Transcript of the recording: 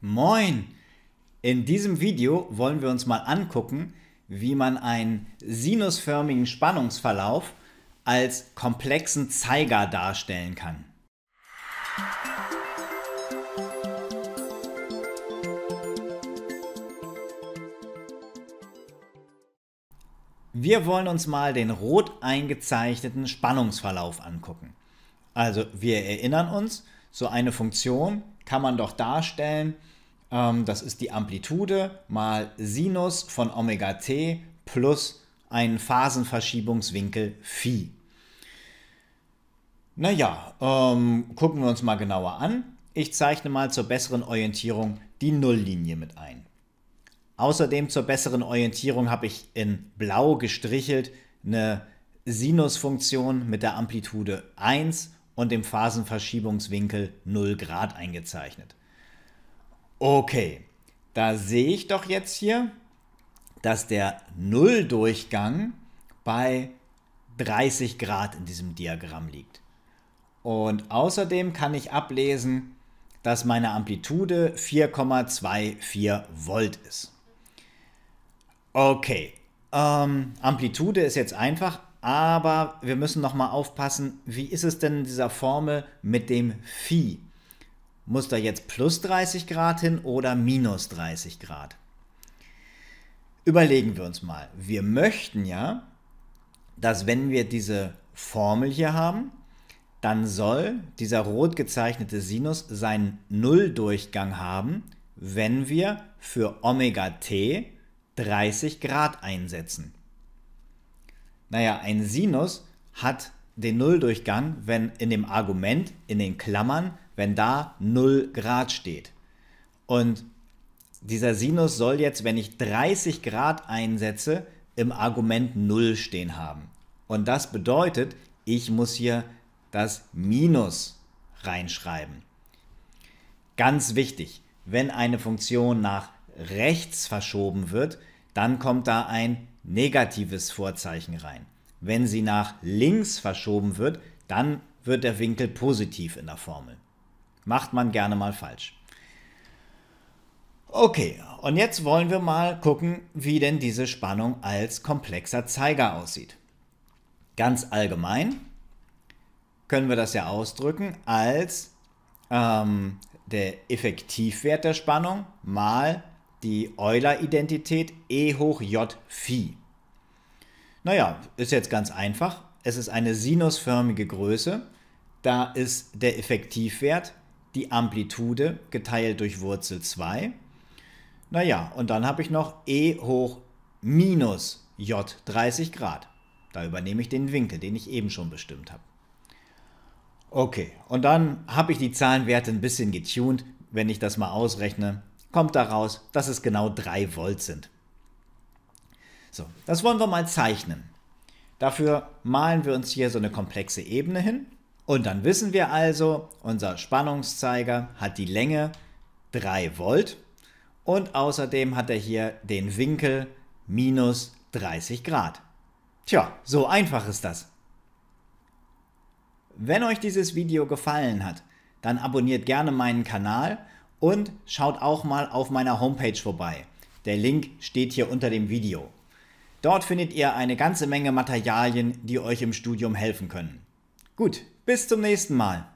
Moin! In diesem Video wollen wir uns mal angucken, wie man einen sinusförmigen Spannungsverlauf als komplexen Zeiger darstellen kann. Wir wollen uns mal den rot eingezeichneten Spannungsverlauf angucken. Also wir erinnern uns, so eine Funktion kann man doch darstellen, ähm, das ist die Amplitude mal Sinus von Omega t plus einen Phasenverschiebungswinkel Phi. Naja, ähm, gucken wir uns mal genauer an. Ich zeichne mal zur besseren Orientierung die Nulllinie mit ein. Außerdem zur besseren Orientierung habe ich in blau gestrichelt eine Sinusfunktion mit der Amplitude 1 und dem Phasenverschiebungswinkel 0 Grad eingezeichnet. Okay, da sehe ich doch jetzt hier, dass der Nulldurchgang bei 30 Grad in diesem Diagramm liegt. Und außerdem kann ich ablesen, dass meine Amplitude 4,24 Volt ist. Okay, ähm, Amplitude ist jetzt einfach aber wir müssen nochmal aufpassen, wie ist es denn in dieser Formel mit dem Phi? Muss da jetzt plus 30 Grad hin oder minus 30 Grad? Überlegen wir uns mal. Wir möchten ja, dass wenn wir diese Formel hier haben, dann soll dieser rot gezeichnete Sinus seinen Nulldurchgang haben, wenn wir für Omega t 30 Grad einsetzen. Naja, ein Sinus hat den Nulldurchgang, wenn in dem Argument, in den Klammern, wenn da 0 Grad steht. Und dieser Sinus soll jetzt, wenn ich 30 Grad einsetze, im Argument 0 stehen haben. Und das bedeutet, ich muss hier das Minus reinschreiben. Ganz wichtig, wenn eine Funktion nach rechts verschoben wird, dann kommt da ein negatives Vorzeichen rein. Wenn sie nach links verschoben wird, dann wird der Winkel positiv in der Formel. Macht man gerne mal falsch. Okay, und jetzt wollen wir mal gucken, wie denn diese Spannung als komplexer Zeiger aussieht. Ganz allgemein können wir das ja ausdrücken als ähm, der Effektivwert der Spannung mal die Euler-Identität E hoch J Phi. Naja, ist jetzt ganz einfach. Es ist eine sinusförmige Größe. Da ist der Effektivwert die Amplitude geteilt durch Wurzel 2. Naja, und dann habe ich noch E hoch minus J 30 Grad. Da übernehme ich den Winkel, den ich eben schon bestimmt habe. Okay, und dann habe ich die Zahlenwerte ein bisschen getuned, wenn ich das mal ausrechne kommt daraus, dass es genau 3 Volt sind. So, das wollen wir mal zeichnen. Dafür malen wir uns hier so eine komplexe Ebene hin und dann wissen wir also, unser Spannungszeiger hat die Länge 3 Volt und außerdem hat er hier den Winkel minus 30 Grad. Tja, so einfach ist das. Wenn euch dieses Video gefallen hat, dann abonniert gerne meinen Kanal und schaut auch mal auf meiner Homepage vorbei. Der Link steht hier unter dem Video. Dort findet ihr eine ganze Menge Materialien, die euch im Studium helfen können. Gut, bis zum nächsten Mal.